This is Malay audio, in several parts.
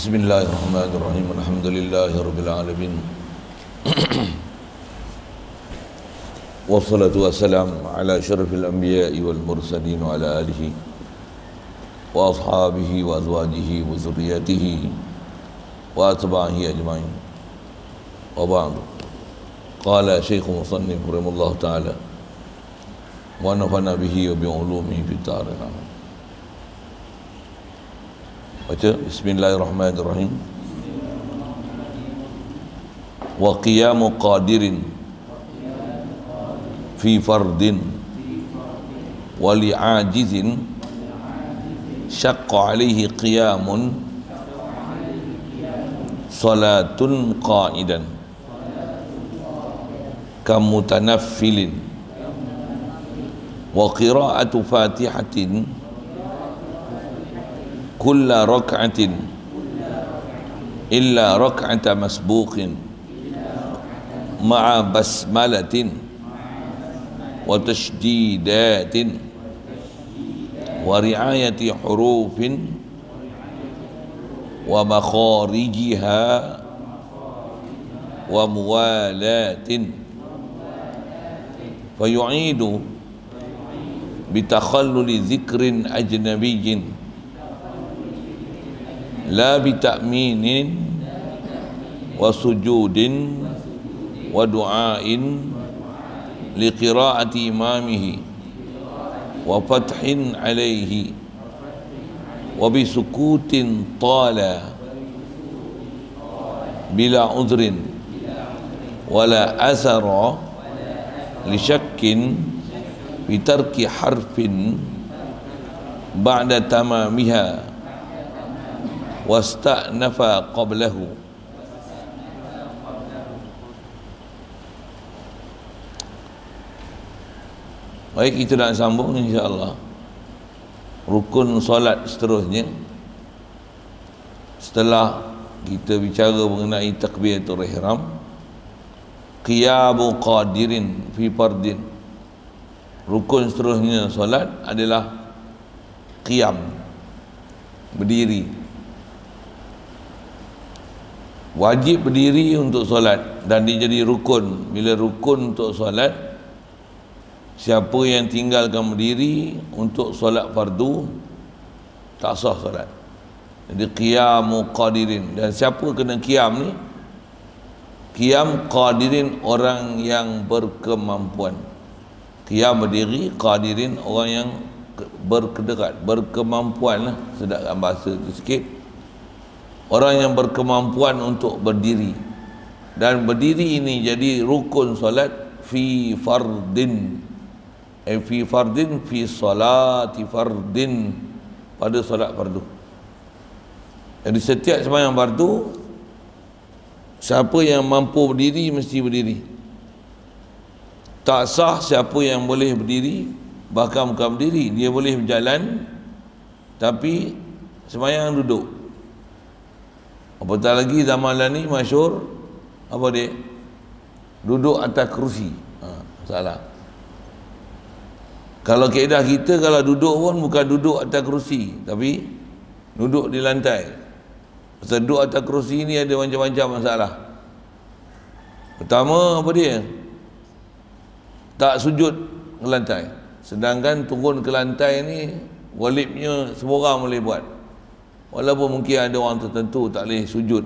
بسم الله الرحمن الرحيم الحمد لله رب العالمين والصلاة والسلام على شرف الأنبياء والمرسلين وعلى آله وأصحابه وأزواجه وذريته وأتباعه أجمعين وبعد قال شيخ مصنف رحمه الله تعالى ونفعنا به وبعلومه في الدار الآخرة Baca Bismillahirrahmanirrahim Wa qiyamu qadirin Fi fardin Wa li'ajizin Syakka alaihi qiyamun Salatun qa'idan Kamutanaffilin Wa qira'atu fatihatin Wa كل ركعة إلا ركعة مسبوق مع بسملة وتشديدات ورعاية حروف ومخارجها وموالاة فيعيد بتخلل ذكر أجنبي لا بتأمين وسجود ودعاء لقراءة إمامه وفتح عليه وبسكوت طال بلا عذر ولا أثر لشك بترك حرف بعد تمامها wasta'nafa qablahu Baik kita nak sambung insya-Allah. Rukun solat seterusnya setelah kita bicara mengenai takbiratul ihram qiyamu qadirin fi fardin rukun seterusnya solat adalah qiyam berdiri wajib berdiri untuk solat dan dia jadi rukun bila rukun untuk solat siapa yang tinggalkan berdiri untuk solat fardu tak sah solat jadi qiyamu qadirin dan siapa kena qiyam ni qiyam qadirin orang yang berkemampuan qiyam berdiri qadirin orang yang berkedekat berkemampuan lah sedapkan bahasa tu sikit orang yang berkemampuan untuk berdiri dan berdiri ini jadi rukun solat fi fardin eh, fi fardin fi salati fardin pada solat fardu jadi setiap sembahyang fardu siapa yang mampu berdiri mesti berdiri tak sah siapa yang boleh berdiri bahkan bukan berdiri dia boleh berjalan tapi semayang duduk Apatah lagi zaman lah ni masyur Apa dia? Duduk atas kerusi ha, Salah Kalau keedah kita kalau duduk pun bukan duduk atas kerusi Tapi Duduk di lantai Pasal duduk atas kerusi ni ada macam-macam masalah Pertama apa dia? Tak sujud ke lantai Sedangkan turun ke lantai ni Walibnya seorang boleh buat walaupun mungkin ada orang tertentu tak boleh sujud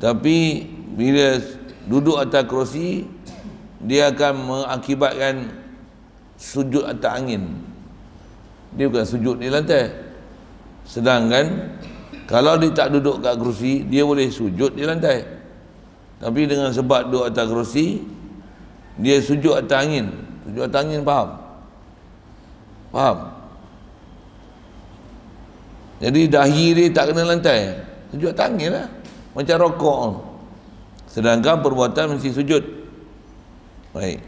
tapi bila duduk atas kerusi dia akan mengakibatkan sujud atas angin dia bukan sujud di lantai sedangkan kalau dia tak duduk kat kerusi dia boleh sujud di lantai tapi dengan sebab duduk atas kerusi dia sujud atas angin sujud atas angin faham? faham? Jadi dahi dia tak kena lantai. Sujud tangan lah. Macam rokok. Sedangkan perbuatan mesti sujud. Baik.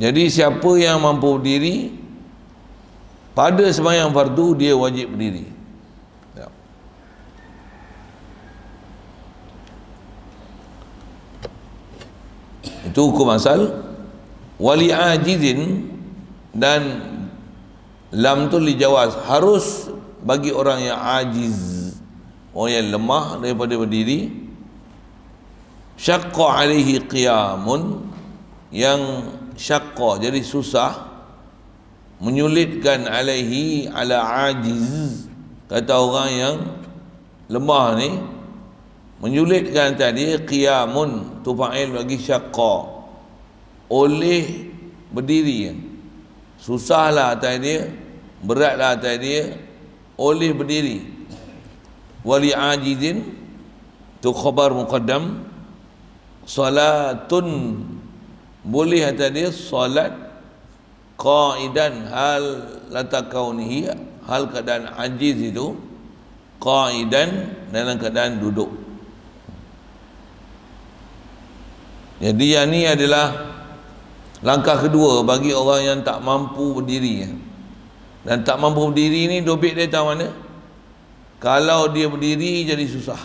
Jadi siapa yang mampu berdiri, pada semayang fardu dia wajib berdiri. Ya. Itu hukum asal wali ajizin dan lam tu li harus bagi orang yang ajiz orang yang lemah daripada berdiri syaqqa alaihi qiyamun yang syaqqa jadi susah menyulitkan alaihi ala ajiz kata orang yang lemah ni menyulitkan tadi qiyamun tu fa'il bagi syaqqa oleh berdiri susahlah tadi beratlah tadi oleh berdiri wali ajizin tu khabar muqaddam salatun boleh kata dia salat qaidan hal latakaunihi hal keadaan ajiz itu qaidan dalam keadaan duduk jadi yang ni adalah langkah kedua bagi orang yang tak mampu berdiri dan tak mampu berdiri ni dobit dia tahu mana kalau dia berdiri jadi susah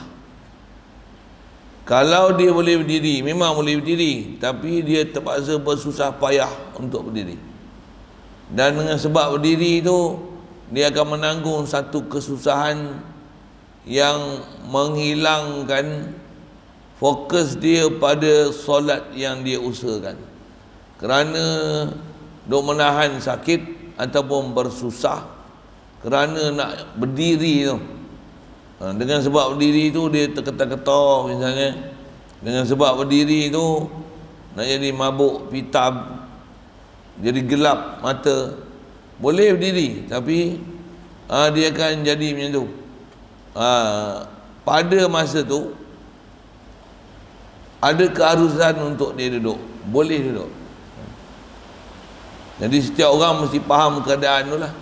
kalau dia boleh berdiri memang boleh berdiri tapi dia terpaksa bersusah payah untuk berdiri dan dengan sebab berdiri tu dia akan menanggung satu kesusahan yang menghilangkan fokus dia pada solat yang dia usahakan kerana duk menahan sakit ataupun bersusah kerana nak berdiri tu ha, dengan sebab berdiri tu dia terketar-ketar misalnya dengan sebab berdiri tu nak jadi mabuk, pitam jadi gelap mata boleh berdiri tapi aa, ha, dia akan jadi macam tu aa, ha, pada masa tu ada keharusan untuk dia duduk boleh duduk jadi setiap orang mesti faham keadaan tu lah.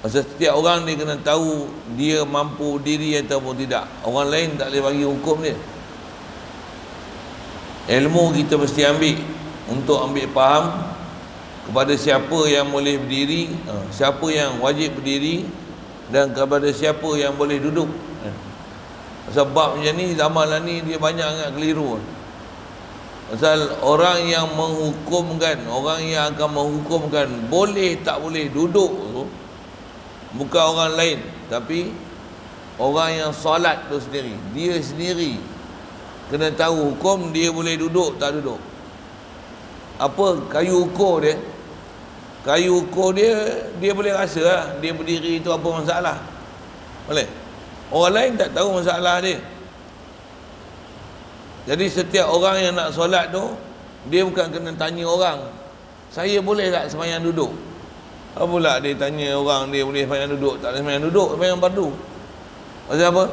Pasal setiap orang ni kena tahu dia mampu diri ataupun tidak. Orang lain tak boleh bagi hukum dia. Ilmu kita mesti ambil untuk ambil faham kepada siapa yang boleh berdiri, ha, siapa yang wajib berdiri dan kepada siapa yang boleh duduk. Ha. Sebab macam ni zaman lah ni dia banyak sangat keliru. Lah. Pasal orang yang menghukumkan Orang yang akan menghukumkan Boleh tak boleh duduk tu Bukan orang lain Tapi Orang yang solat tu sendiri Dia sendiri Kena tahu hukum dia boleh duduk tak duduk Apa kayu ukur dia Kayu ukur dia Dia boleh rasa lah Dia berdiri tu apa masalah Boleh Orang lain tak tahu masalah dia jadi setiap orang yang nak solat tu Dia bukan kena tanya orang Saya boleh tak semayang duduk Apa pula dia tanya orang Dia boleh semayang duduk Tak boleh semayang duduk Semayang padu Maksud apa?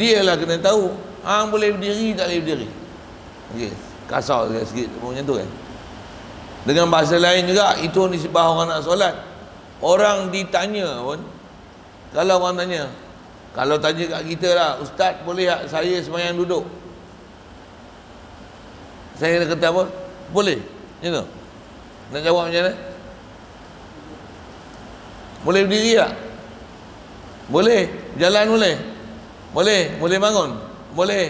Dia lah kena tahu Hang boleh berdiri tak boleh berdiri okay. Kasar sikit, sikit macam tu kan Dengan bahasa lain juga Itu nisbah orang nak solat Orang ditanya pun Kalau orang tanya Kalau tanya kat kita lah Ustaz boleh tak saya semayang duduk saya kena kata apa boleh you know nak jawab macam mana boleh berdiri tak boleh jalan boleh boleh boleh bangun boleh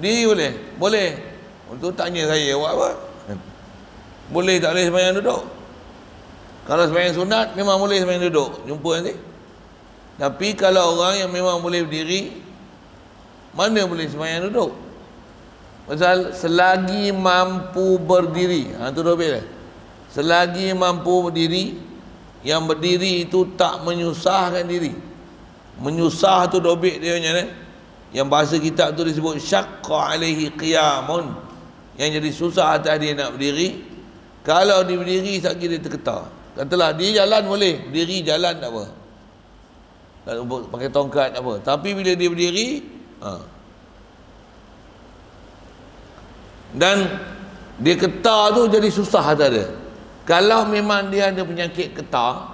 berdiri boleh boleh untuk tanya saya awak apa boleh tak boleh sembahyang duduk kalau sembahyang sunat memang boleh sembahyang duduk jumpa nanti tapi kalau orang yang memang boleh berdiri mana boleh sembahyang duduk Pasal selagi mampu berdiri ha, tu dia. Selagi mampu berdiri Yang berdiri itu tak menyusahkan diri Menyusah tu dobit dia punya eh? Yang bahasa kitab tu disebut Syakka alaihi qiyamun Yang jadi susah atas dia nak berdiri Kalau dia berdiri sakit dia terketar Katalah dia jalan boleh Berdiri jalan tak apa Pakai tongkat apa Tapi bila dia berdiri Haa dan dia ketar tu jadi susah hati dia kalau memang dia ada penyakit ketar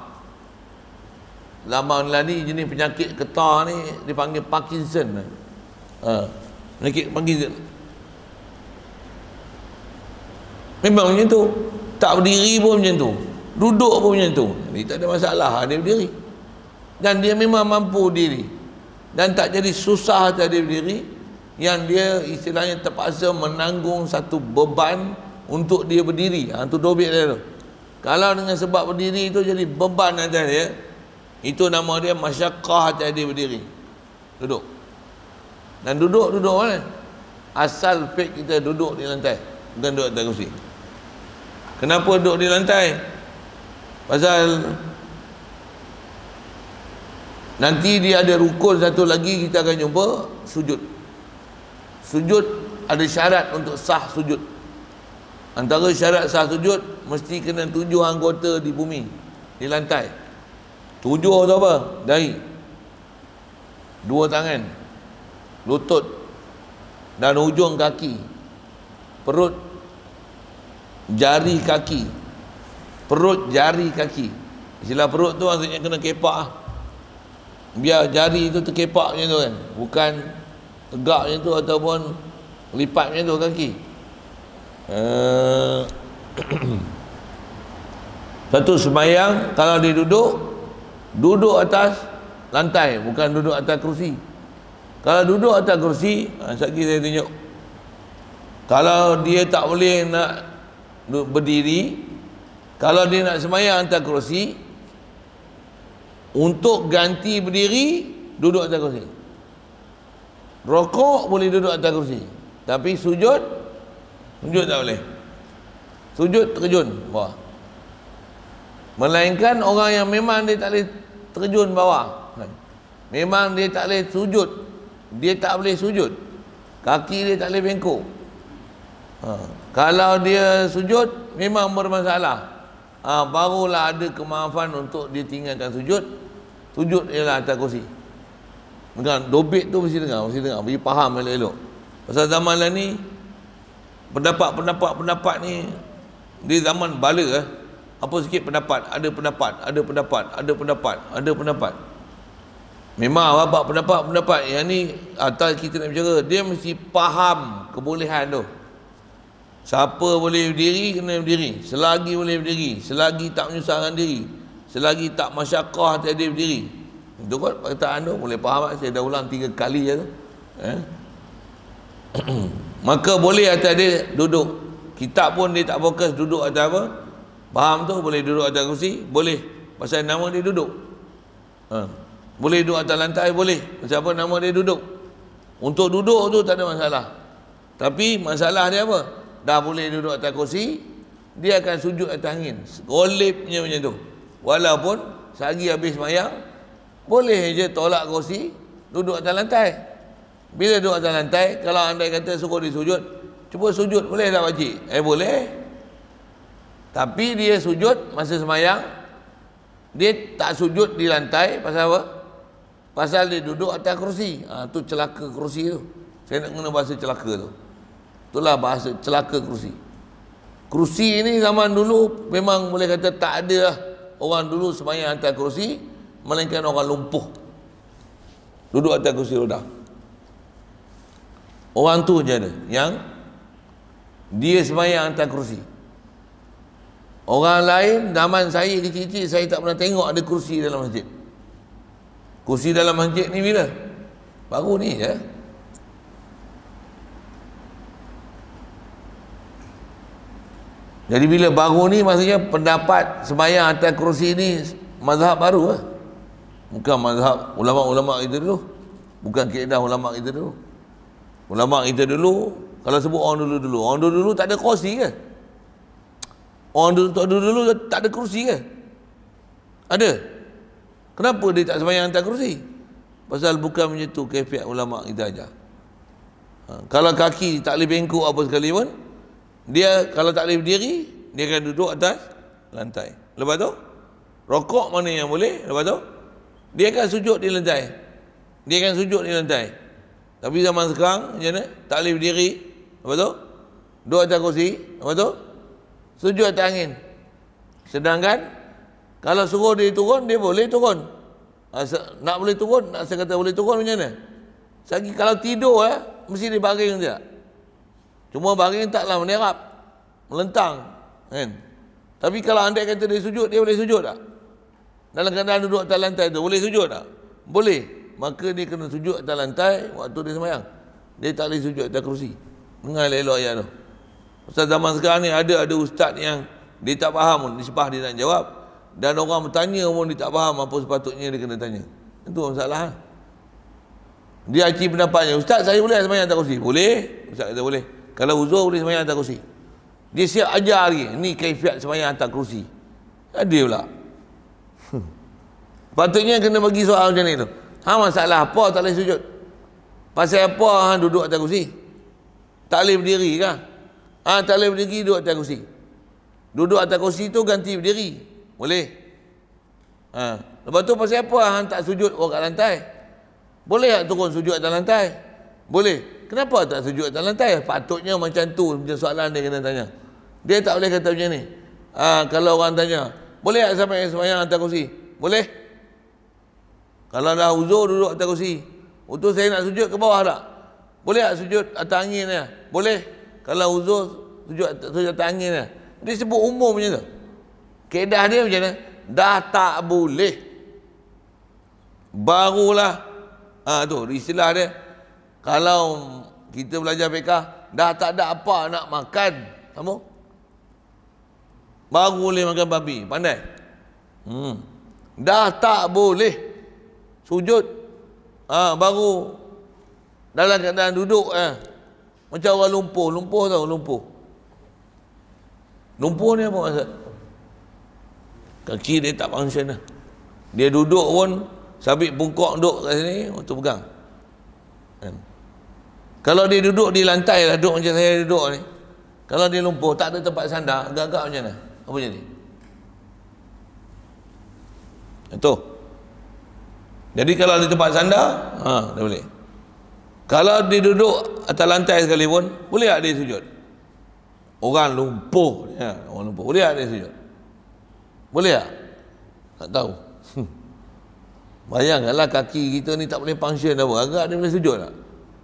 lama ni jenis penyakit ketar ni dipanggil Parkinson ha, penyakit Parkinson memang macam tu tak berdiri pun macam tu duduk pun macam tu jadi tak ada masalah dia berdiri dan dia memang mampu diri dan tak jadi susah hati dia berdiri yang dia istilahnya terpaksa menanggung satu beban untuk dia berdiri. Ha, itu dobit dia tu. Kalau dengan sebab berdiri itu jadi beban atas dia, itu nama dia masyakah atas dia berdiri. Duduk. Dan duduk, duduk mana? Asal fit kita duduk di lantai. Bukan duduk atas kursi. Kenapa duduk di lantai? Pasal nanti dia ada rukun satu lagi kita akan jumpa sujud sujud ada syarat untuk sah sujud antara syarat sah sujud mesti kena tujuh anggota di bumi di lantai tujuh tu apa? Dari dua tangan lutut dan hujung kaki perut jari kaki perut jari kaki istilah perut tu maksudnya kena kepak lah. biar jari tu terkepak macam tu kan bukan tegak macam tu ataupun lipat macam tu kaki eh, satu semayang kalau dia duduk duduk atas lantai bukan duduk atas kerusi kalau duduk atas kerusi ha, sekejap saya tunjuk kalau dia tak boleh nak berdiri kalau dia nak semayang atas kerusi untuk ganti berdiri duduk atas kerusi Rokok boleh duduk atas kursi, Tapi sujud, sujud tak boleh. Sujud terjun bawah. Melainkan orang yang memang dia tak boleh terjun bawah. Memang dia tak boleh sujud. Dia tak boleh sujud. Kaki dia tak boleh bengkok. Ha. Kalau dia sujud, memang bermasalah. Ha, barulah ada kemaafan untuk dia tinggalkan sujud. Sujud ialah atas kursi. Dengan dobit tu mesti dengar, mesti dengar, bagi faham elok-elok. Pasal zaman lah ni pendapat-pendapat pendapat ni di zaman bala eh. Apa sikit pendapat, ada pendapat, ada pendapat, ada pendapat, ada pendapat. Memang apa pendapat-pendapat yang ni atas kita nak bicara, dia mesti faham kebolehan tu. Siapa boleh berdiri, kena berdiri. Selagi boleh berdiri, selagi tak menyusahkan diri, selagi tak masyarakat dia berdiri. Itu kot perkataan tu Boleh faham tak saya dah ulang tiga kali je tu eh? Maka boleh atas dia duduk Kitab pun dia tak fokus duduk atas apa Faham tu boleh duduk atas kursi Boleh Pasal nama dia duduk ha. Boleh duduk atas lantai boleh Pasal apa nama dia duduk Untuk duduk tu tak ada masalah Tapi masalah dia apa Dah boleh duduk atas kursi Dia akan sujud atas angin Golipnya macam tu Walaupun Sehari habis mayang boleh je tolak kursi duduk atas lantai bila duduk atas lantai kalau anda kata suruh dia sujud cuba sujud boleh tak pakcik eh boleh tapi dia sujud masa semayang dia tak sujud di lantai pasal apa pasal dia duduk atas kursi ha, tu celaka kursi tu saya nak guna bahasa celaka tu itulah bahasa celaka kursi. Kursi ini zaman dulu memang boleh kata tak ada lah. orang dulu semayang atas kursi melainkan orang lumpuh duduk atas kursi roda orang tu je ada yang dia semayang atas kursi orang lain daman saya kecil-kecil saya tak pernah tengok ada kursi dalam masjid kursi dalam masjid ni bila baru ni ya jadi bila baru ni maksudnya pendapat semayang atas kursi ni mazhab baru lah bukan mazhab ulama-ulama kita dulu bukan keedah ulama kita dulu ulama kita dulu kalau sebut orang dulu dulu orang dulu dulu tak ada kursi ke orang dulu tak dulu dulu tak ada kursi ke ada kenapa dia tak sembahyang atas kursi pasal bukan macam tu kefiat ulama kita aja. ha. kalau kaki tak boleh bengkok apa sekali pun dia kalau tak boleh berdiri dia akan duduk atas lantai lepas tu rokok mana yang boleh lepas tu dia akan sujud di lantai. Dia akan sujud di lantai. Tapi zaman sekarang, macam mana? Tak boleh berdiri. Apa tu? Dua atas kursi. Apa tu? Sujud atas angin. Sedangkan, kalau suruh dia turun, dia boleh turun. Ah, nak boleh turun, nak saya kata boleh turun macam mana? Sagi, kalau tidur, eh, mesti dia baring dia. Cuma baring taklah menerap. Melentang. Kan? Tapi kalau anda kata dia sujud, dia boleh sujud tak? Dalam keadaan duduk atas lantai tu boleh sujud tak? Boleh. Maka dia kena sujud atas lantai waktu dia semayang. Dia tak boleh sujud atas kerusi. Dengar elok-elok ayat tu. Ustaz zaman sekarang ni ada ada ustaz yang dia tak faham pun disebah dia nak jawab dan orang bertanya pun dia tak faham apa sepatutnya dia kena tanya. Itu orang salah. Ha? Dia aci pendapatnya, ustaz saya boleh semayang atas kerusi? Boleh. Ustaz kata boleh. Kalau uzur boleh semayang atas kerusi. Dia siap ajar ni Ni kaifiat semayang atas kerusi. Ada pula. Patutnya kena bagi soal macam ni tu. Ha masalah apa tak boleh sujud? Pasal apa ha duduk atas kursi? Tak boleh berdiri ke? Ha tak boleh berdiri duduk atas kursi. Duduk atas kursi tu ganti berdiri. Boleh. Ha. Lepas tu pasal apa ha tak sujud orang kat lantai? Boleh tak turun sujud atas lantai? Boleh. Kenapa tak sujud atas lantai? Patutnya macam tu macam soalan dia kena tanya. Dia tak boleh kata macam ni. Ha, kalau orang tanya, boleh tak sampai sembahyang atas kursi? Boleh. Kalau dah uzur duduk atas kursi. Untuk saya nak sujud ke bawah tak? Boleh tak sujud atas angin dia? Boleh. Kalau uzur sujud atas, sujud atas angin dia. Dia sebut umum macam tu. Kedah dia macam mana? Dah tak boleh. Barulah. Ha, tu istilah dia. Kalau kita belajar PK, Dah tak ada apa nak makan. Kamu? Baru boleh makan babi. Pandai? Hmm. Dah tak boleh sujud ah ha, baru dalam keadaan duduk eh. macam orang lumpuh lumpuh tau lumpuh lumpuh ni apa maksud kaki dia tak function dah dia duduk pun sabit bungkok duduk kat sini untuk oh, pegang kan kalau dia duduk di lantai lah duduk macam saya duduk ni kalau dia lumpuh tak ada tempat sandar agak-agak macam mana apa jadi itu jadi kalau di tempat sandar ha, dah boleh kalau dia duduk atas lantai sekali pun boleh tak dia sujud orang lumpuh ya, orang lumpuh boleh tak dia sujud boleh tak tak tahu hmm. bayangkanlah kaki kita ni tak boleh function apa agak dia boleh sujud tak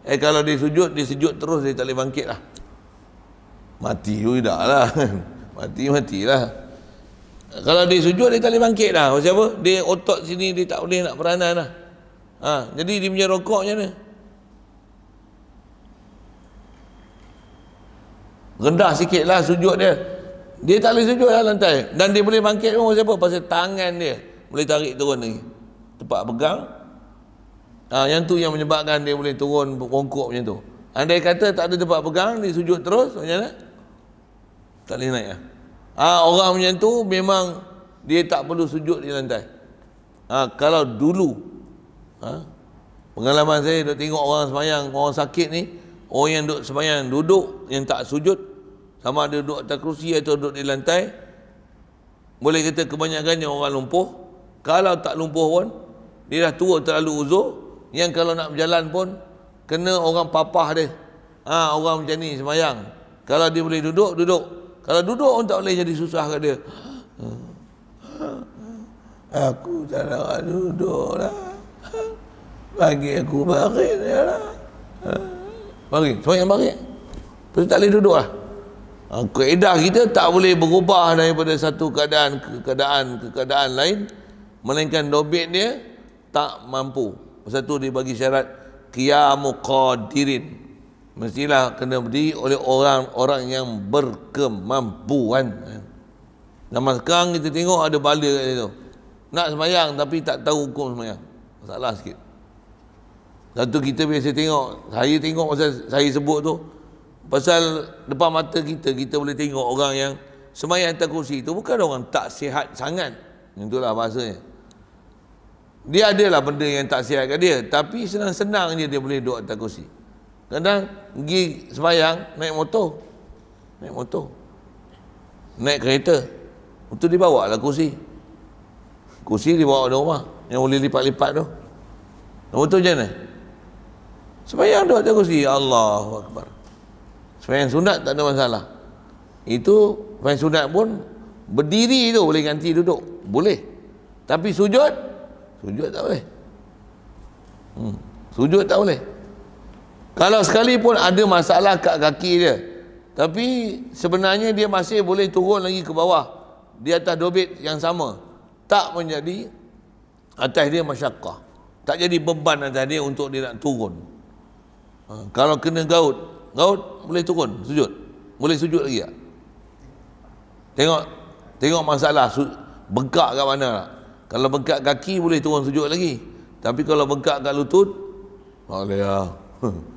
eh kalau dia sujud dia sujud terus dia tak boleh bangkit lah mati juga lah mati matilah kalau dia sujud dia tak boleh bangkit dah pasal apa dia otot sini dia tak boleh nak peranan dah ha, jadi dia punya rokok macam mana rendah sikit lah sujud dia dia tak boleh sujud lah lantai dan dia boleh bangkit pun pasal apa pasal tangan dia boleh tarik turun lagi tempat pegang ha, yang tu yang menyebabkan dia boleh turun rongkok macam tu andai kata tak ada tempat pegang dia sujud terus macam mana tak boleh naik lah ya? Ha, orang macam tu memang dia tak perlu sujud di lantai. Ha, kalau dulu, ha, pengalaman saya duk tengok orang semayang, orang sakit ni, orang yang duduk semayang duduk, yang tak sujud, sama ada duduk atas kerusi atau duduk di lantai, boleh kata yang orang lumpuh. Kalau tak lumpuh pun, dia dah tua terlalu uzur, yang kalau nak berjalan pun, kena orang papah dia. Ha, orang macam ni semayang. Kalau dia boleh duduk, duduk. Kalau duduk pun tak boleh jadi susah ke dia. Aku tak nak duduk lah. Bagi aku bagi, je lah. Baring. Semua yang bagi. Lepas tak boleh duduk lah. Ah, Kaedah kita tak boleh berubah daripada satu keadaan ke keadaan ke keadaan lain. Melainkan dobit dia tak mampu. Pasal tu dia bagi syarat. Qiyamu qadirin mestilah kena beri oleh orang-orang yang berkemampuan zaman sekarang kita tengok ada bala kat situ nak semayang tapi tak tahu hukum semayang masalah sikit satu kita biasa tengok saya tengok pasal saya sebut tu pasal depan mata kita kita boleh tengok orang yang semayang tak kursi tu bukan orang tak sihat sangat itulah bahasanya dia adalah benda yang tak sihat kat dia tapi senang-senang je dia boleh duduk tak kursi Kadang pergi sembahyang naik motor. Naik motor. Naik kereta. Motor dibawa lah kursi. Kursi dibawa ke rumah. Yang boleh lipat-lipat tu. Nombor motor je mana? Sembahyang tu ada kursi. Allahu Akbar. Sembahyang sunat tak ada masalah. Itu sembahyang sunat pun berdiri tu boleh ganti duduk. Boleh. Tapi sujud? Sujud tak boleh. Hmm. Sujud tak boleh. Kalau sekalipun ada masalah kat kaki dia. Tapi sebenarnya dia masih boleh turun lagi ke bawah. Di atas dobit yang sama. Tak menjadi atas dia masyarakat. Tak jadi beban atas dia untuk dia nak turun. Ha, kalau kena gaut. Gaut boleh turun. Sujud. Boleh sujud lagi tak? Tengok. Tengok masalah. bengkak kat mana tak? Kalau bengkak kaki boleh turun sujud lagi. Tapi kalau bengkak kat lutut. Tak boleh lah.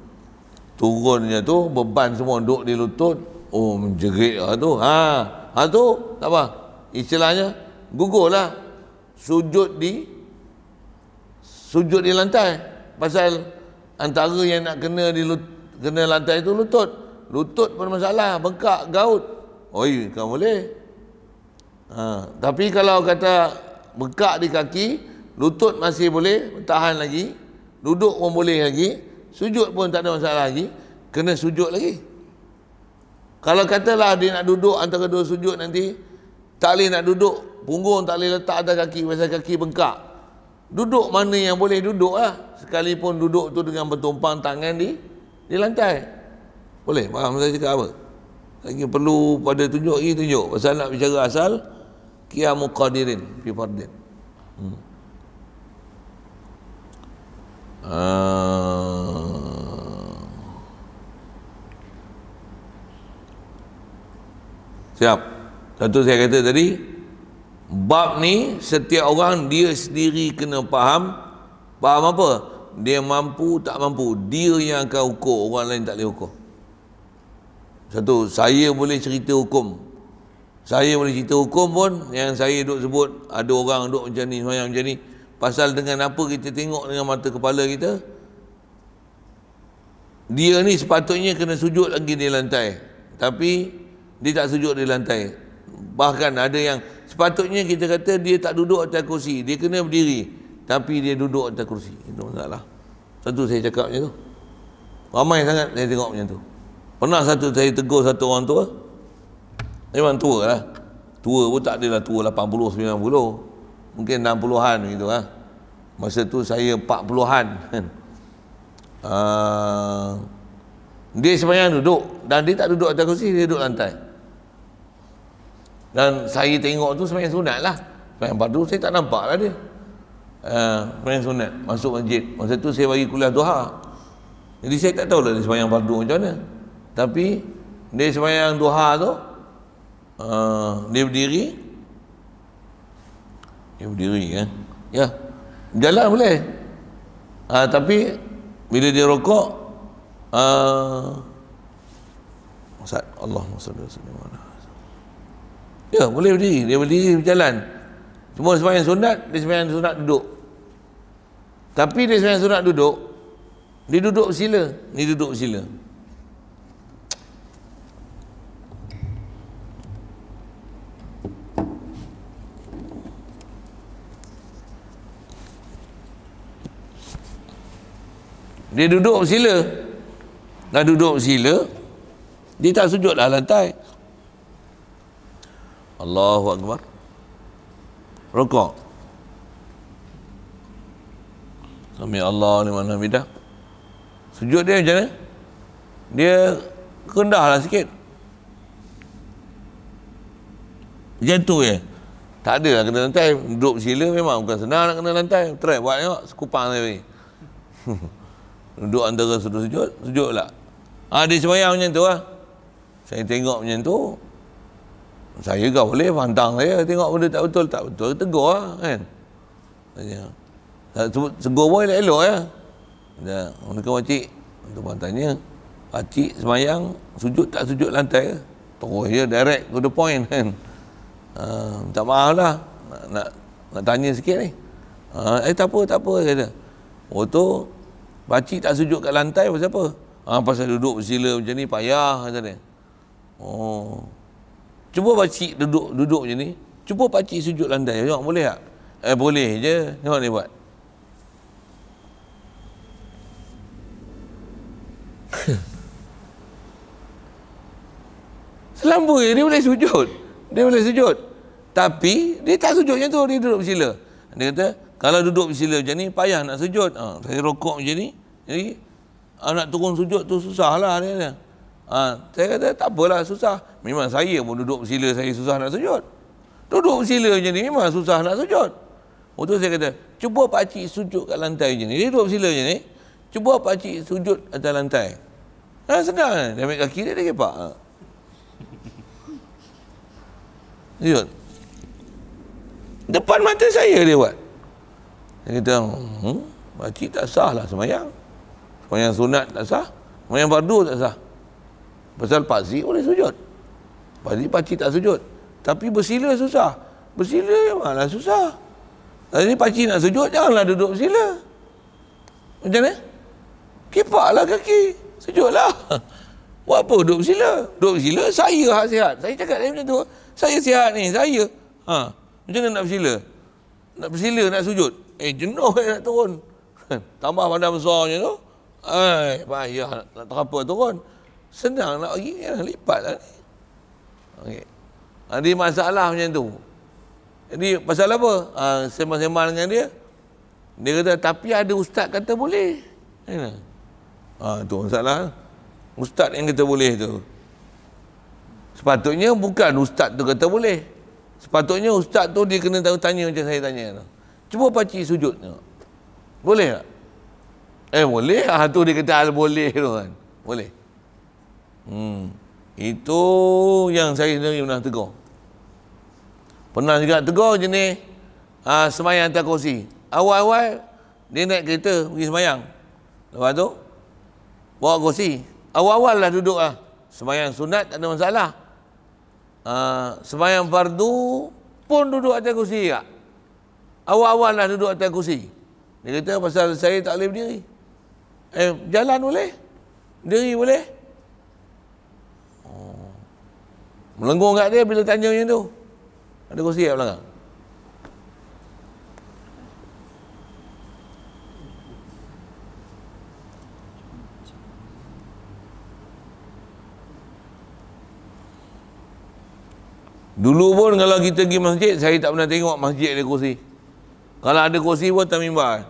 turunnya tu beban semua duduk di lutut oh menjerit lah tu ha, ha tu tak apa istilahnya gugurlah, sujud di sujud di lantai pasal antara yang nak kena di lut, kena lantai tu lutut lutut pun masalah bengkak gaut oi oh, kau boleh ha, tapi kalau kata bengkak di kaki lutut masih boleh tahan lagi duduk pun boleh lagi sujud pun tak ada masalah lagi kena sujud lagi kalau katalah dia nak duduk antara dua sujud nanti tak boleh nak duduk punggung tak boleh letak atas kaki pasal kaki bengkak duduk mana yang boleh duduk lah sekalipun duduk tu dengan bertumpang tangan di di lantai boleh faham saya cakap apa lagi perlu pada tunjuk ini tunjuk pasal nak bicara asal qiyamu qadirin fi hmm. Uh, siap. Satu saya kata tadi, bab ni setiap orang dia sendiri kena faham. Faham apa? Dia mampu tak mampu. Dia yang akan ukur, orang lain tak boleh ukur. Satu, saya boleh cerita hukum. Saya boleh cerita hukum pun yang saya duk sebut ada orang duk macam ni, semayang macam ni pasal dengan apa kita tengok dengan mata kepala kita dia ni sepatutnya kena sujud lagi di lantai tapi dia tak sujud di lantai bahkan ada yang sepatutnya kita kata dia tak duduk atas kursi dia kena berdiri tapi dia duduk atas kursi itu masalah satu saya cakap macam tu ramai sangat saya tengok macam tu pernah satu saya tegur satu orang tua memang tua lah tua pun tak adalah tua 80-90 mungkin 60-an gitu ah. Ha. Masa tu saya 40-an. Uh, ah. dia sepanjang duduk dan dia tak duduk atas kerusi, dia duduk lantai. Dan saya tengok tu sepanjang sunat lah. Sepanjang padu saya tak nampak lah dia. Uh, ah, sepanjang sunat masuk masjid. Masa tu saya bagi kuliah duha. Jadi saya tak tahu lah dia sepanjang padu macam mana. Tapi dia sepanjang duha tu uh, dia berdiri dia ya, berdiri kan ya jalan boleh ha, tapi bila dia rokok uh, Allah SWT ya boleh berdiri dia berdiri berjalan cuma sembahyang sunat dia sembahyang sunat duduk tapi dia sembahyang sunat duduk dia duduk sila ni duduk sila dia duduk sila dah duduk sila dia tak sujud lah lantai Allahu Akbar rokok, Sami Allah ni mana hamidah sujud dia macam mana dia rendah lah sikit macam tu je tak ada lah kena lantai duduk sila memang bukan senang nak kena lantai try buat tengok sekupang ni duduk antara sudut sujud, sujud lah. Ha, ah, dia semayang macam tu lah. Saya tengok macam tu. Saya kau boleh pantang saya tengok benda tak betul, tak betul. Tegur lah kan. Tegur pun elok-elok ya. Ya, mereka pakcik. untuk pantangnya. Pakcik semayang, sujud tak sujud lantai ke? Ya. Terus je direct to the point kan. Uh, ah, tak maaf lah. Nak, nak, nak tanya sikit ni. Uh, eh tak apa, tak apa kata. Oh tu Pakcik tak sujud kat lantai pasal apa? Ha, pasal duduk bersila macam ni payah Macam ni. Oh. Cuba pakcik duduk duduk macam ni. Cuba pakcik sujud lantai. Tengok boleh tak? Eh boleh je. Tengok ni buat. Selambu dia boleh sujud. Dia boleh sujud. Tapi dia tak sujudnya tu dia duduk bersila. Dia kata, kalau duduk bersila macam ni, payah nak sujud. Ha, saya rokok macam ni. Jadi, ah, nak turun sujud tu susah lah. Dia, dia. Ha, ah, saya kata, tak apalah susah. Memang saya pun duduk bersila, saya susah nak sujud. Duduk bersila macam ni, memang susah nak sujud. Waktu oh, saya kata, cuba pakcik sujud kat lantai macam ni. Dia duduk bersila macam ni. Cuba pakcik sujud atas lantai. Ha, senang kan? Dia ambil kaki dia, dia kepak. Ha. Depan mata saya dia buat. Dia kata, hmm, makcik tak sah lah semayang. Semayang sunat tak sah. Semayang fardu tak sah. Pasal pakcik boleh sujud. Pakcik pakcik tak sujud. Tapi bersila susah. Bersila memanglah susah. Jadi pakcik nak sujud, janganlah duduk bersila. Macam mana? Kipaklah kaki. Sujudlah. Buat apa duduk bersila? Duduk bersila, saya hak sihat. Saya cakap dia macam tu. Saya sihat ni, saya. Ha. Macam mana nak bersila? Nak bersila, nak sujud. Eh jenuh eh, nak turun. Tambah badan besarnya tu. Ai, eh, payah nak, nak terapa turun. Senang nak pergi ya, lipat lah ni. Okey. Jadi ah, masalah macam tu. Jadi pasal apa? Ha, sembang-sembang dengan dia. Dia kata, tapi ada ustaz kata boleh. Ha, tu masalah. Ustaz yang kata boleh tu. Sepatutnya bukan ustaz tu kata boleh. Sepatutnya ustaz tu dia kena tanya macam saya tanya tu. Cuba pakcik sujud tengok. Boleh tak? Eh boleh ah tu dia kata boleh tu kan. Boleh. Hmm. Itu yang saya sendiri pernah tegur. Pernah juga tegur jenis uh, semayang tak kursi. Awal-awal dia naik kereta pergi semayang. Lepas tu bawa kursi. Awal-awal lah duduk lah. Semayang sunat tak ada masalah. Uh, semayang fardu pun duduk atas kursi juga. Ya? awal-awal lah duduk atas kursi. Dia kata pasal saya tak boleh berdiri. Eh, jalan boleh? Berdiri boleh? Oh. Melenggung kat dia bila tanya macam tu. Ada kursi kat belakang. Dulu pun kalau kita pergi masjid, saya tak pernah tengok masjid ada kursi. Kalau ada kursi pun tak mimbar. Eh?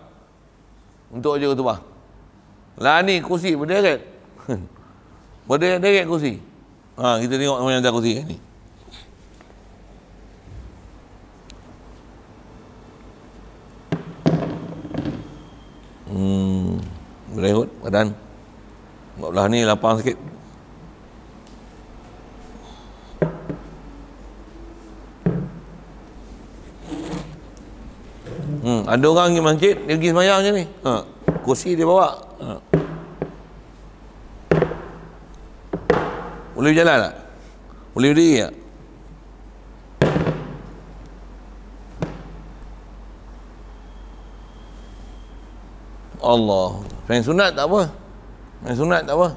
Untuk je ketubah. Lah ni kursi berderet. berderet kursi. Ha, kita tengok mana ada kursi eh, ni. Hmm, berehut badan. Buatlah ni lapang sikit. Hmm. Ada orang pergi masjid, dia pergi semayang je ni. Ha. Kursi dia bawa. Ha. Boleh berjalan tak? Boleh berdiri tak? Allah. Main sunat tak apa. Main sunat tak apa.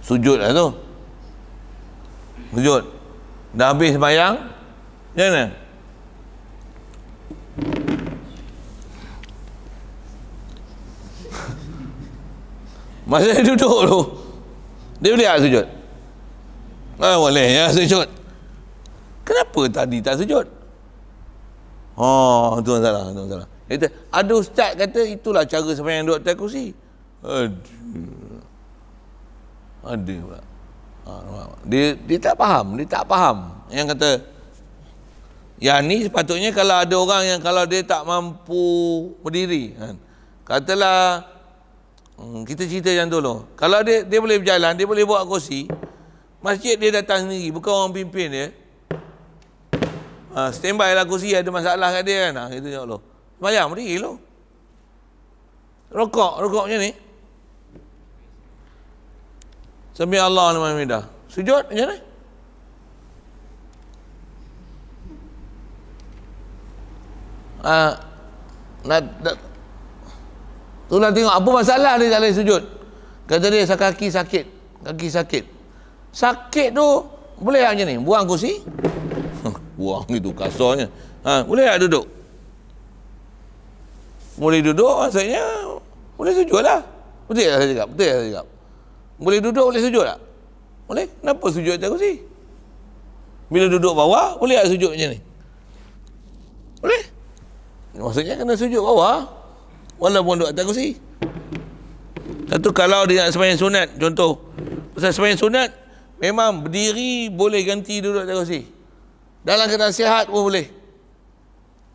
Sujud lah tu sujud dah habis sembahyang macam mana masa dia duduk tu dia boleh tak sujud ah, boleh ya sujud kenapa tadi tak sujud oh ah, tuan salah tuan salah kata, ada ustaz kata itulah cara sembahyang duduk tak kursi aduh ada pula dia dia tak faham dia tak faham yang kata yang ni sepatutnya kalau ada orang yang kalau dia tak mampu berdiri kan. katalah hmm, kita cerita yang dulu kalau dia dia boleh berjalan dia boleh buat kursi masjid dia datang sendiri bukan orang pimpin dia ha, standby lah kursi ada masalah kat dia kan ha, kita tengok lo semayang berdiri lo rokok rokok macam ni Sami Allah ni mahamidah. Sujud macam mana? Ha, nak, nak, tu nak tengok apa masalah dia tak boleh sujud. Kata dia kaki sakit. Kaki sakit. Sakit tu boleh tak macam ni? Buang kursi? Buang itu kasarnya. Ha, boleh tak duduk? Boleh duduk maksudnya boleh sujud lah. Betul tak saya cakap? Betul tak saya cakap? Boleh duduk boleh sujud tak? Boleh. Kenapa sujud atas kursi? Bila duduk bawah boleh tak sujud macam ni? Boleh. Maksudnya kena sujud bawah walaupun duduk atas kursi. Satu kalau dia nak sembahyang sunat contoh. Pasal sembahyang sunat memang berdiri boleh ganti duduk atas kursi. Dalam keadaan sihat pun boleh.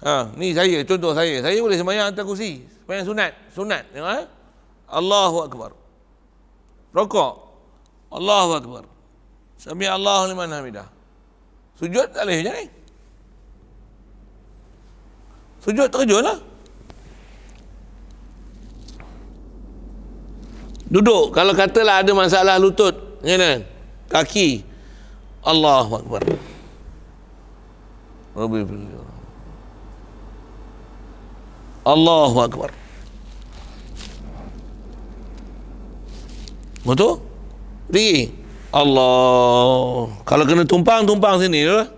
Ha, ni saya contoh saya. Saya boleh sembahyang atas kursi. Sembahyang sunat, sunat, ya. Allahu akbar. Rokok. Allahu Akbar. Sami Allahu liman hamidah. Sujud tak boleh macam ni. Sujud terjunlah. Duduk. Kalau katalah ada masalah lutut. Kena. Ya kan? Kaki. Allahu Akbar. Rabbi Allahu Akbar. tu? Tinggi. Allah. Kalau kena tumpang, tumpang sini lah.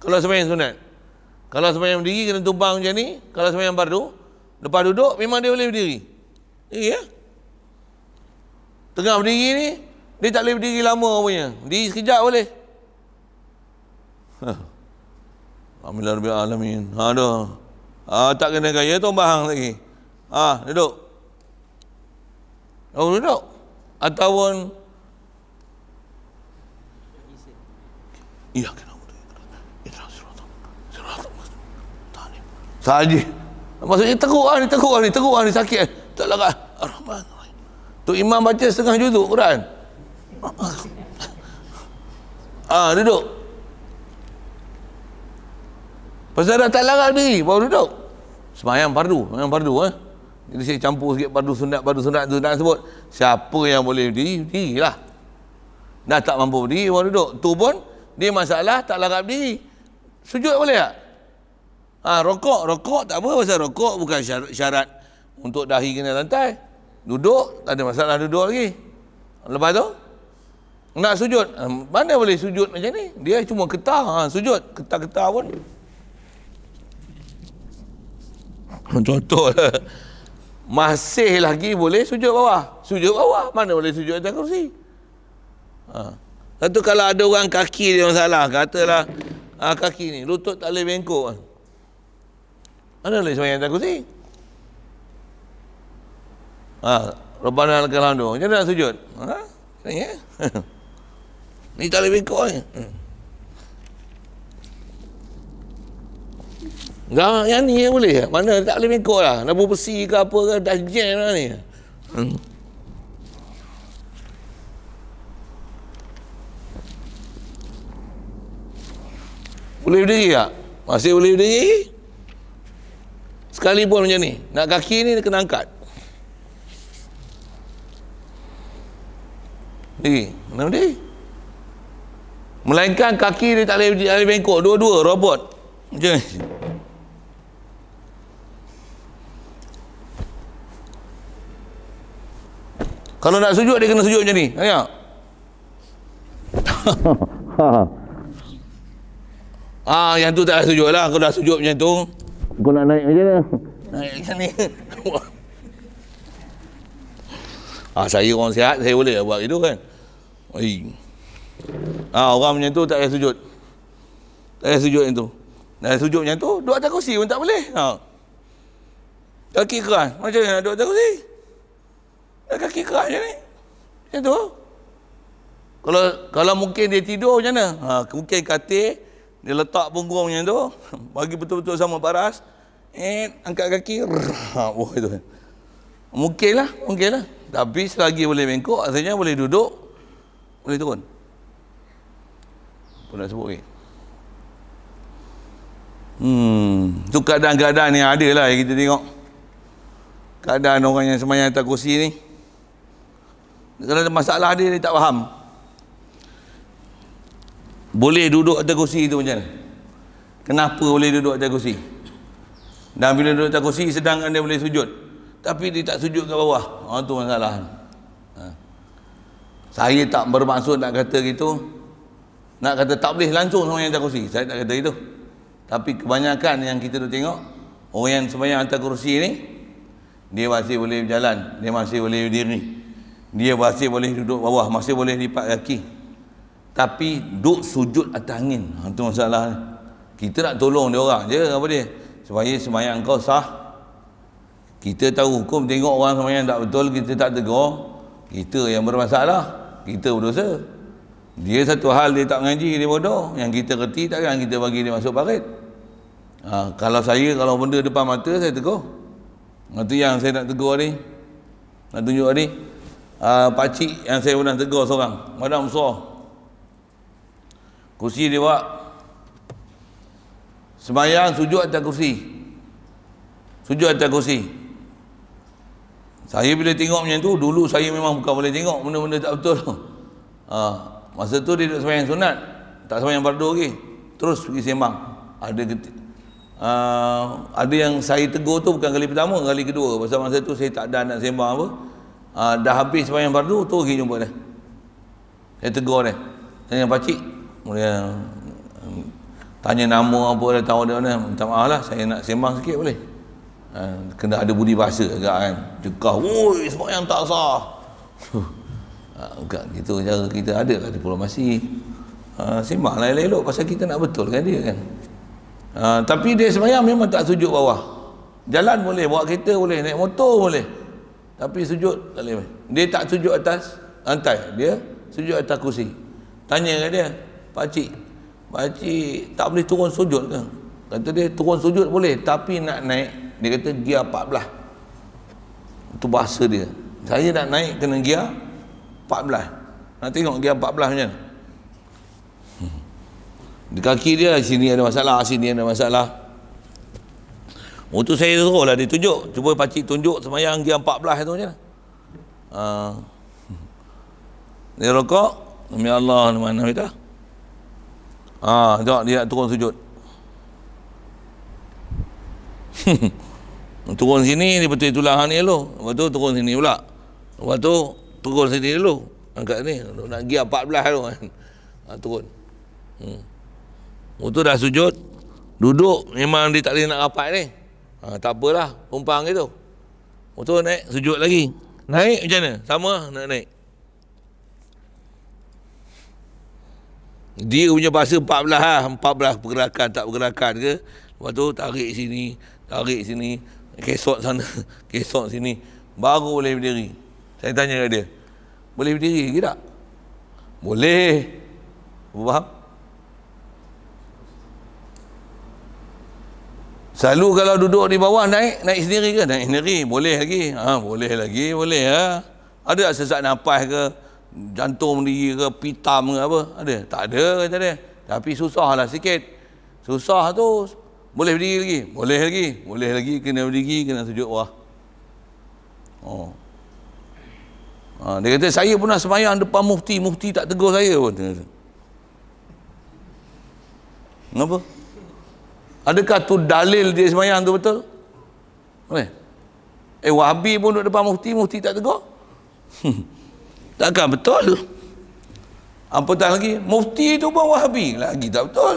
Kalau semayang sunat. Kalau semayang berdiri, kena tumpang macam ni. Kalau semayang baru, lepas duduk, memang dia boleh berdiri. Tinggi ya? Tengah berdiri ni, dia tak boleh berdiri lama punya. Berdiri sekejap boleh. Alhamdulillah Rabbil Alamin. Ha, aduh. Ha, tak kena gaya tu bahang lagi. Ha, duduk. Oh, duduk ataupun iya kena mudah maksudnya teguk ah ni ah ni ah sakit eh. tak lah rahman tu imam baca setengah juzuk Quran ah duduk pasal dah tak larat baru duduk semayang fardu semayang fardu eh jadi saya campur sikit padu sunat, padu sunat, padu sunat sebut. Siapa yang boleh berdiri, berdiri lah. Dah tak mampu berdiri, orang duduk. Tu pun, dia masalah tak larap berdiri. Sujud boleh tak? Ha, rokok, rokok tak apa. Pasal rokok bukan syarat, syarat untuk dahi kena lantai. Duduk, tak ada masalah duduk lagi. Lepas tu, nak sujud. Ha, mana boleh sujud macam ni? Dia cuma ketah. Ha, sujud. Ketah-ketah pun. Contoh Masih lagi boleh sujud bawah. Sujud bawah. Mana boleh sujud atas kursi? Ha. tu kalau ada orang kaki dia yang salah. Katalah ha, kaki ni. Lutut tak boleh bengkok. Mana boleh semayang atas kursi? Ha. Rabbana alaikum warahmatullahi Macam mana nak sujud? Ha? ni eh? tak boleh bengkok ni. Ha. Gak, yang ni yang boleh. Mana tak boleh mengikut lah. Nabu besi ke apa ke, dah jen lah ni. Hmm. Boleh berdiri tak? Masih boleh berdiri? pun macam ni. Nak kaki ni, kena angkat. Berdiri. Mana berdiri? Melainkan kaki dia tak boleh, tak Dua-dua robot. Macam ni. Kalau nak sujud dia kena sujud macam ni. Ya. ah, yang tu tak sujud lah. Kau dah sujud macam tu. Kau nak naik macam mana? Naik macam ni. ah, saya orang sihat, saya boleh buat itu kan. Oi. Ah, orang macam tu tak payah sujud. Tak payah sujud yang tu. Dah sujud macam tu, duduk atas kursi pun tak boleh. Ha. Ah. Kaki keras. Macam mana nak duduk atas kursi? Dah kaki kerak je ni. Macam tu. Kalau kalau mungkin dia tidur macam mana? Ha, mungkin katil, dia letak punggung macam tu. Bagi betul-betul sama paras. Eh, angkat kaki. Ha, oh, itu. Mungkin lah, mungkin lah. Tapi selagi boleh bengkok, akhirnya boleh duduk. Boleh turun. Apa nak sebut ni. Hmm, tu kadang-kadang ni ada lah yang kita tengok. Kadang orang yang semayang atas kursi ni kalau ada masalah dia dia tak faham boleh duduk atas kursi itu macam mana kenapa boleh duduk atas kursi dan bila duduk atas kursi sedangkan dia boleh sujud tapi dia tak sujud ke bawah Oh, tu masalah ha. saya tak bermaksud nak kata gitu nak kata tak boleh langsung sama yang atas kursi saya tak kata gitu tapi kebanyakan yang kita tu tengok orang yang sembahyang atas kursi ni dia masih boleh berjalan dia masih boleh berdiri dia masih boleh duduk bawah masih boleh lipat kaki tapi duduk sujud atas angin itu ha, masalah kita nak tolong dia orang je apa dia supaya semayang kau sah kita tahu hukum tengok orang semayang tak betul kita tak tegur kita yang bermasalah kita berdosa dia satu hal dia tak mengaji dia bodoh yang kita reti takkan kita bagi dia masuk parit ha, kalau saya kalau benda depan mata saya tegur itu yang saya nak tegur ni nak tunjuk ni uh, ah, pakcik yang saya pernah tegur seorang madam suar kursi dia buat semayang sujud atas kursi sujud atas kursi saya bila tengok macam tu dulu saya memang bukan boleh tengok benda-benda tak betul uh, masa tu dia duduk semayang sunat tak semayang berdua. lagi terus pergi sembang ada getik Uh, ah, ada yang saya tegur tu bukan kali pertama kali kedua pasal masa tu saya tak ada nak sembang apa Ah, dah habis sembahyang fardu tu pergi jumpa dia saya tegur dia Tanya Pak Cik, kemudian um, tanya nama apa dia tahu dia mana minta maaf lah saya nak sembang sikit boleh ha, kena ada budi bahasa agak kan cekah woi sembahyang tak sah ha, ah, enggak gitu cara kita ada lah diplomasi ha, sembang lah elok-elok pasal kita nak betul kan dia kan ha, tapi dia sembahyang memang tak sujud bawah jalan boleh bawa kereta boleh naik motor boleh tapi sujud tak boleh dia tak sujud atas lantai dia sujud atas kursi tanya ke dia pakcik pakcik tak boleh turun sujud ke kata dia turun sujud boleh tapi nak naik dia kata gear 14 itu bahasa dia saya nak naik kena gear 14 Nanti tengok gear 14 macam di kaki dia sini ada masalah sini ada masalah Mutu saya suruh lah dia tunjuk. Cuba pakcik tunjuk semayang dia 14 tu macam mana. Uh, dia rokok. Demi Allah. Demi Allah. Ah, tengok dia turun sujud. turun sini dia betul tulang ni dulu. Lepas tu turun sini pula. Lepas tu turun sini dulu. Angkat ni. Nak pergi 14 tu. ah, turun. Hmm. Mutu dah sujud. Duduk memang dia tak boleh nak rapat ni. Ha, tak apalah, umpang itu. Motor naik, sujud lagi. Naik macam mana? Sama nak naik. Dia punya bahasa belah, lah. belah pergerakan, tak pergerakan ke. Lepas tu tarik sini, tarik sini. Kesot sana, kesot sini. Baru boleh berdiri. Saya tanya dia, boleh berdiri ke tak? Boleh. Faham? Selalu kalau duduk di bawah naik, naik sendiri ke? Naik sendiri, boleh lagi. Ha, boleh lagi, boleh. Ha? Ada tak sesak nafas ke? Jantung diri ke? Pitam ke apa? Ada? Tak ada kata dia. Tapi lah sikit. Susah tu. Boleh berdiri lagi? Boleh lagi. Boleh lagi kena berdiri, kena sujud wah. Oh. Ha, dia kata, saya pernah semayang depan mufti. Mufti tak tegur saya pun. Kenapa? Kenapa? Adakah tu dalil dia semayang tu betul? Eh, eh wahabi pun duduk depan mufti, mufti tak tegur. Hmm. Takkan betul. Apatah lagi, mufti tu pun wahabi. Lagi tak betul.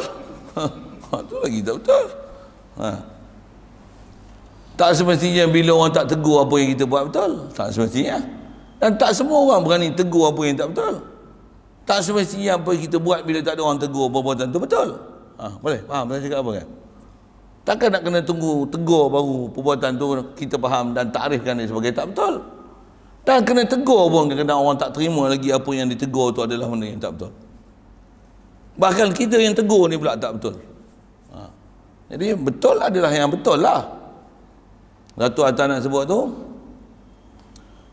Ha, tu lagi tak betul. Ha. Tak semestinya bila orang tak tegur apa yang kita buat betul. Tak semestinya. Dan tak semua orang berani tegur apa yang tak betul. Tak semestinya apa yang kita buat bila tak ada orang tegur perbuatan tu betul. Ha, boleh? Faham saya cakap apa kan? Takkan nak kena tunggu tegur baru perbuatan tu kita faham dan takrifkan dia sebagai tak betul. Tak kena tegur pun kena orang tak terima lagi apa yang ditegur tu adalah benda yang tak betul. Bahkan kita yang tegur ni pula tak betul. Ha. Jadi betul adalah yang betul lah. Datuk Atta nak sebut tu.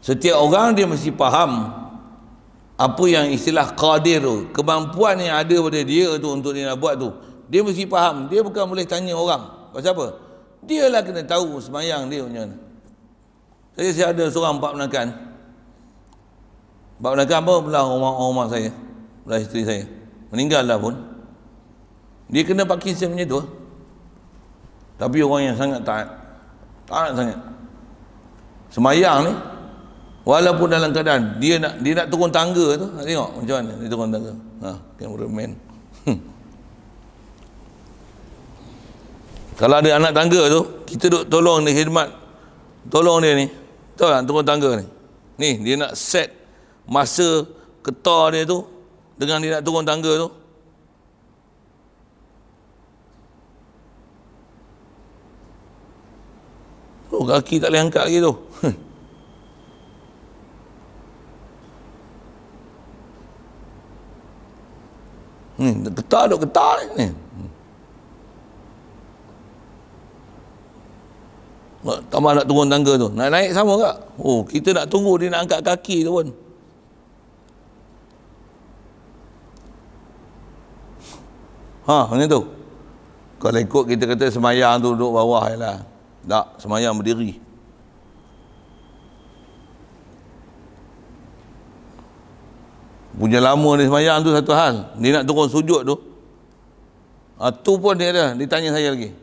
Setiap orang dia mesti faham apa yang istilah qadir tu. Kemampuan yang ada pada dia tu untuk dia nak buat tu. Dia mesti faham. Dia bukan boleh tanya orang. Pasal Dia Dialah kena tahu semayang dia punya. Saya saya ada seorang bab menakan. Bab menakan apa? Belah rumah-rumah saya. Belah isteri saya. Meninggal lah pun. Dia kena Parkinson macam tu. Tapi orang yang sangat taat. Taat sangat. Semayang ni. Walaupun dalam keadaan dia nak dia nak turun tangga tu. Nak tengok macam mana dia turun tangga. Ha, kamera man. Hmm. Kalau ada anak tangga tu, kita duk tolong dia khidmat. Tolong dia ni. Tahu tak tolong tangga ni? Ni, dia nak set masa ketar dia tu dengan dia nak turun tangga tu. Oh, kaki tak boleh angkat lagi tu. Ni, ketar duk ketar ni. ni. Tambah nak turun tangga tu. Nak naik sama tak? Oh, kita nak tunggu dia nak angkat kaki tu pun. Ha, macam tu. Kalau ikut kita kata semayang tu duduk bawah je lah. Tak, semayang berdiri. Punya lama ni semayang tu satu hal. Dia nak turun sujud tu. Ha, tu pun dia ada. Dia tanya saya lagi.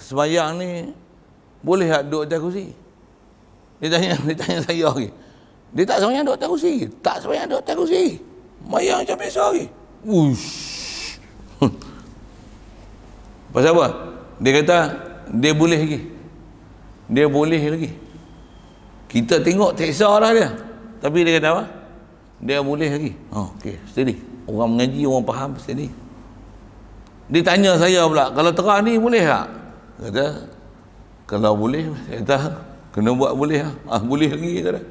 Semayang ni boleh tak duduk atas kursi? Dia tanya, dia tanya saya lagi. Dia tak semuanya duduk atas kursi. Tak semuanya duduk atas kursi. Mayang macam biasa lagi. Uish. Pasal apa? Dia kata, dia boleh lagi. Dia boleh lagi. Kita tengok tak lah dia. Tapi dia kata apa? Dia boleh lagi. Oh, okay, steady. Orang mengaji, orang faham, steady. Dia tanya saya pula, kalau terang ni boleh tak? Kata, kalau boleh saya tahu kena buat boleh ah, ah boleh lagi kata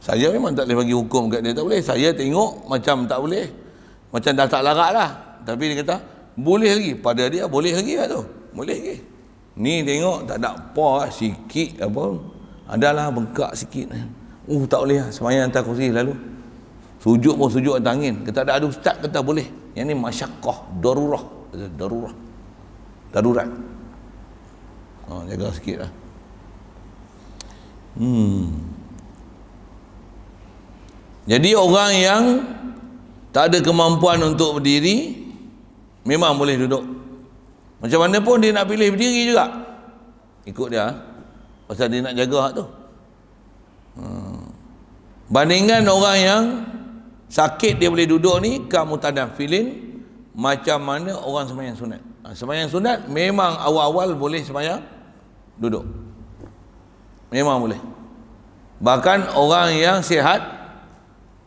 saya memang tak boleh bagi hukum kat dia tak boleh saya tengok macam tak boleh macam dah tak larat lah tapi dia kata boleh lagi pada dia boleh lagi lah tu boleh lagi ni tengok tak ada apa lah. sikit apa adalah bengkak sikit uh tak boleh lah semayang atas kursi lalu sujud pun sujud atas angin kata ada ada ustaz kata boleh yang ni masyakah darurah darurah darurat Ha, jaga sikit lah. Hmm. Jadi orang yang tak ada kemampuan untuk berdiri, memang boleh duduk. Macam mana pun dia nak pilih berdiri juga. Ikut dia. Ah. Pasal dia nak jaga hak tu. Hmm. Bandingkan orang yang sakit dia boleh duduk ni, kamu tak ada feeling macam mana orang semayang sunat. Ha, semayang sunat memang awal-awal boleh semayang duduk. Memang boleh. Bahkan orang yang sihat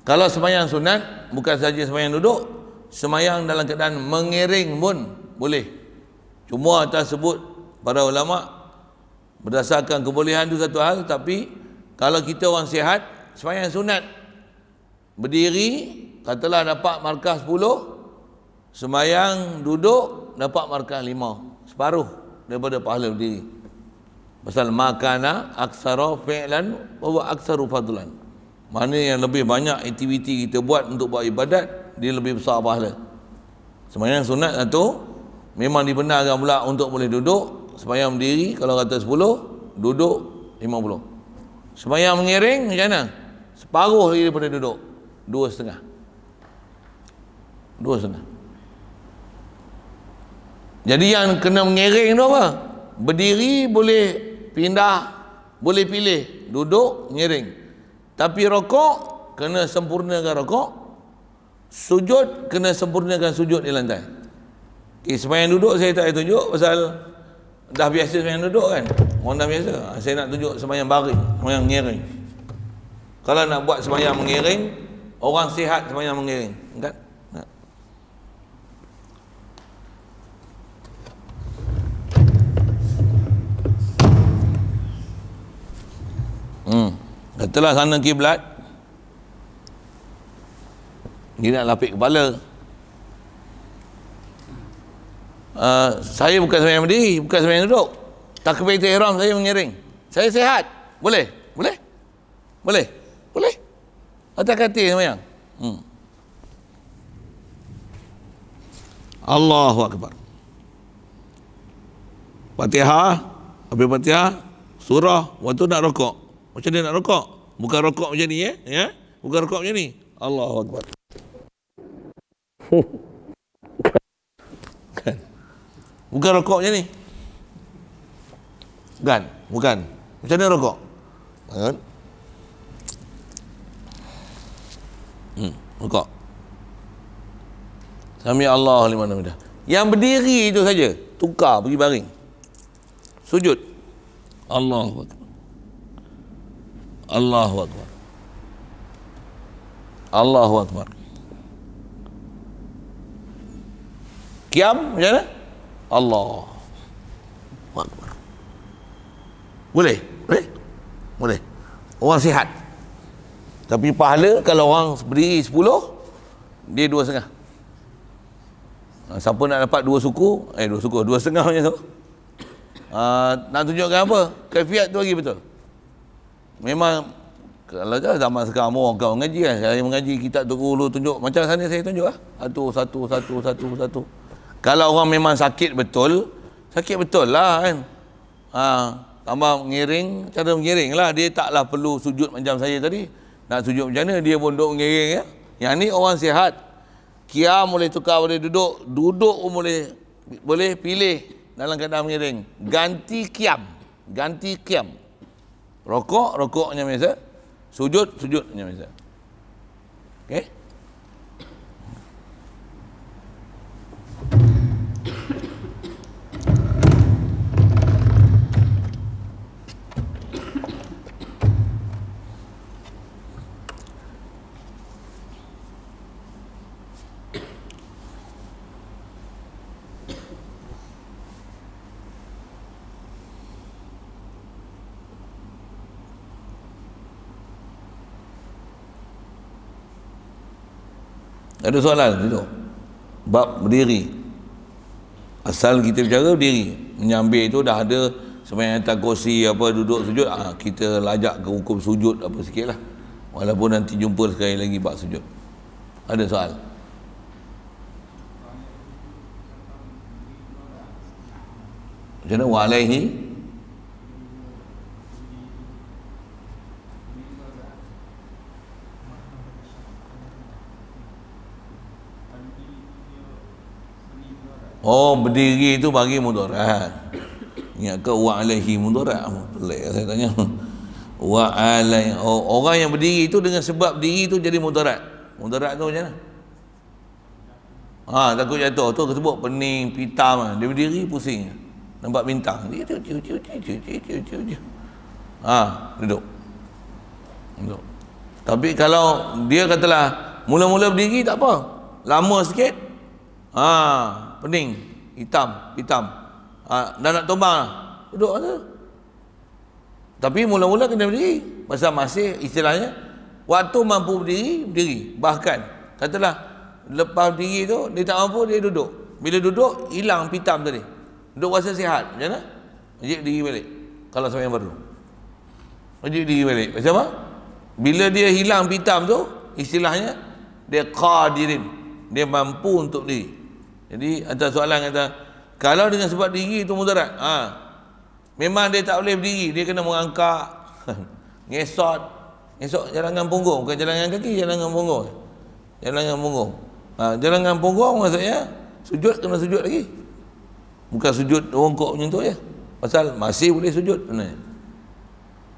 kalau semayang sunat bukan saja semayang duduk, semayang dalam keadaan mengiring pun boleh. Cuma sebut para ulama berdasarkan kebolehan itu satu hal tapi kalau kita orang sihat semayang sunat berdiri katalah dapat markah Semayang duduk dapat markah lima. Separuh daripada pahala berdiri. Pasal makana aksara fi'lan bawa aksaru fadlan. Mana yang lebih banyak aktiviti kita buat untuk buat ibadat, dia lebih besar pahala. Semayang sunat satu, memang dibenarkan pula untuk boleh duduk. Semayang berdiri kalau kata sepuluh, duduk lima puluh. Semayang mengiring macam mana? Separuh daripada duduk. Dua setengah. Dua setengah jadi yang kena mengiring tu apa berdiri boleh pindah boleh pilih duduk mengiring tapi rokok kena sempurnakan rokok sujud kena sempurnakan sujud di lantai okay, eh, supaya duduk saya tak tunjuk pasal dah biasa semayang duduk kan orang dah biasa ah, saya nak tunjuk semayang baring semayang mengiring kalau nak buat semayang mengiring orang sihat semayang mengiring kan? Katalah sana kiblat. Dia nak lapik kepala. Uh, saya bukan sembahyang berdiri, bukan sembahyang duduk. Takbir ihram saya mengiring. Saya sehat. Boleh? Boleh? Boleh? Boleh? Atas kata sembahyang. Hmm. Allahu Akbar. Fatihah, habis Fatihah, surah, waktu nak rokok. Macam dia nak rokok. Bukan rokok macam ni ya. ya? Bukan rokok macam ni. Allah Akbar. Bukan. Bukan rokok macam ni. Bukan. Bukan. Macam mana rokok? Bukan. Hmm. Rokok. Sami Allah liman Yang berdiri itu saja. Tukar pergi baring. Sujud. Allah Akbar. Allahu Akbar Allahu Akbar Qiyam macam mana? Allah Akbar Boleh? Boleh? Boleh Orang sihat Tapi pahala kalau orang beri 10 Dia dua setengah ah, Siapa nak dapat dua suku Eh dua suku, dua setengah macam tu Uh, nak tunjukkan apa? Kafiat tu lagi betul memang kalau dah zaman sekarang mau kau mengaji kan saya mengaji kitab tu dulu tunjuk macam sana saya tunjuk lah satu satu satu satu satu kalau orang memang sakit betul sakit betul lah kan ha, tambah mengiring cara mengiring lah dia taklah perlu sujud macam saya tadi nak sujud macam mana dia pun duduk mengiring ya yang ni orang sihat kiam boleh tukar boleh duduk duduk pun boleh boleh pilih dalam keadaan mengiring ganti kiam ganti kiam rokok rokoknya misal sujud sujudnya misal okey ada soalan itu bab berdiri asal kita bicara berdiri menyambil itu dah ada sebenarnya tak kursi apa duduk sujud ha, kita lajak ke hukum sujud apa sikit lah. walaupun nanti jumpa sekali lagi bab sujud ada soal macam mana walaihi Oh berdiri itu bagi mudarat. Ingat ke wa alaihi mudarat? Ah, pelik lah saya tanya. Wa alai. oh, orang yang berdiri itu dengan sebab berdiri itu jadi mudarat. Mudarat tu macam mana? Ha takut jatuh tu kesebut pening, pitam kan. Dia berdiri pusing. Nampak bintang. Dia tu tu tu tu tu tu tu. Ha duduk. Duduk. Tapi kalau dia katalah mula-mula berdiri tak apa. Lama sikit. Ha pening, hitam, hitam. Ha, dah nak tumbang lah. Duduk saja. Tapi mula-mula kena berdiri. Masa masih istilahnya, waktu mampu berdiri, berdiri. Bahkan, katalah, lepas berdiri tu, dia tak mampu, dia duduk. Bila duduk, hilang pitam tadi. Duduk rasa sihat. Macam mana? Majib diri balik. Kalau sama yang baru. Majib diri balik. Macam apa? Bila dia hilang pitam tu, istilahnya, dia qadirin. Dia mampu untuk diri. Jadi ada soalan kata kalau dengan sebab diri itu mudarat. Ha. Memang dia tak boleh berdiri, dia kena mengangkat. ngesot. ngesot. jalangan punggung, bukan jalangan kaki, jalangan punggung. Jalangan punggung. Ha, jalangan punggung maksudnya sujud kena sujud lagi. Bukan sujud rongkok macam tu ya. Pasal masih boleh sujud sebenarnya.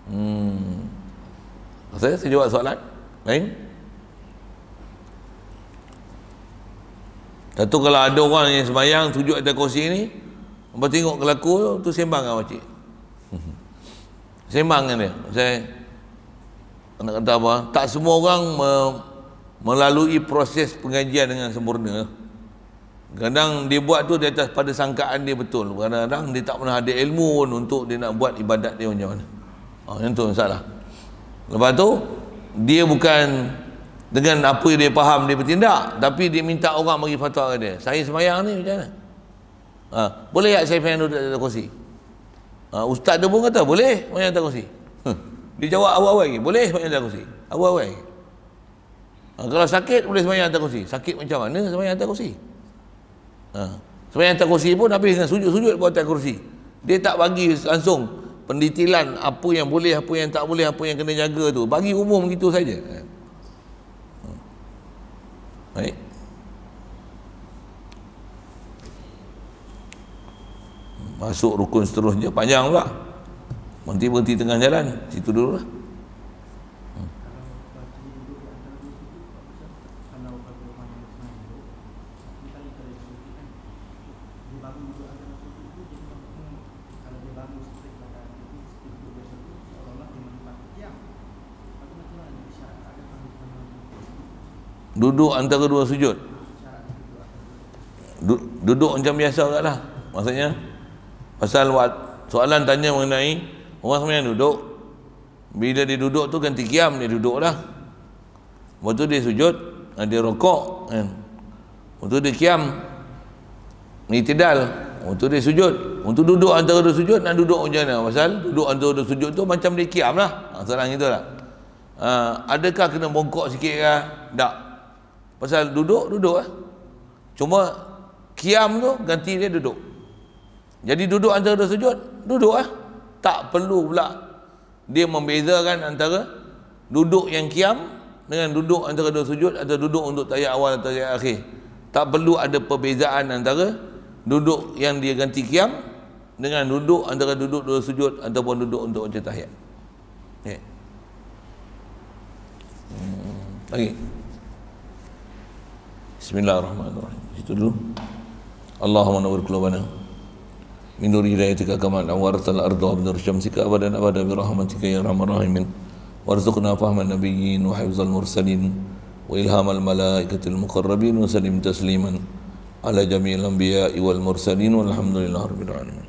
Hmm. Maksudnya saya jawab soalan. Lain? Eh? Satu kalau ada orang yang semayang sujud atas kursi ni, apa tengok kelaku tu, tu sembang kan makcik. sembang kan dia. Saya nak kata apa, tak semua orang me, melalui proses pengajian dengan sempurna. Kadang dia buat tu di atas pada sangkaan dia betul. Kadang-kadang dia tak pernah ada ilmu pun untuk dia nak buat ibadat dia macam mana. Oh, ah, yang tu salah. Lepas tu, dia bukan dengan apa yang dia faham dia bertindak tapi dia minta orang bagi fatwa kepada dia saya semayang ni macam mana ha, boleh tak saya fayang duduk atas kursi ha, ustaz dia pun kata boleh fayang atas kursi hmm. dia jawab awal-awal lagi boleh fayang atas kursi awal-awal lagi ha, kalau sakit boleh semayang atas kursi sakit macam mana semayang atas kursi ha, semayang atas kursi pun habis dengan sujud-sujud buat atas kursi dia tak bagi langsung penditilan apa yang boleh apa yang tak boleh apa yang kena jaga tu bagi umum gitu saja Baik. Masuk rukun seterusnya panjang pula. Berhenti-berhenti tengah jalan, situ dulu lah. duduk antara dua sujud du, duduk macam biasa agak lah maksudnya pasal wat, soalan tanya mengenai orang semua yang duduk bila dia duduk tu ganti kiam dia duduk lah lepas tu dia sujud ah, dia rokok kan lepas tu dia kiam ni tidal tu dia sujud untuk duduk antara dua sujud nak duduk macam mana pasal duduk antara dua sujud tu macam dia kiam lah ha, ah, itu lah uh, adakah kena bongkok sikit kah tak pasal duduk duduk eh. cuma kiam tu ganti dia duduk jadi duduk antara dua sujud duduk eh. tak perlu pula dia membezakan antara duduk yang kiam dengan duduk antara dua sujud atau duduk untuk tayat awal atau tayat akhir tak perlu ada perbezaan antara duduk yang dia ganti kiam dengan duduk antara duduk dua sujud ataupun duduk untuk macam tahiyat okay. Ya. Hmm. okay. بسم الله الرحمن الرحيم itu اللهم نور قلوبنا من نور هدايتك كما نورت الارض ومن شمسك ابدا ابدا برحمتك يا ارحم الراحمين وارزقنا فهم النبيين وحفظ المرسلين والهام الملائكه المقربين وسلم تسليما على جميع الانبياء والمرسلين والحمد لله رب العالمين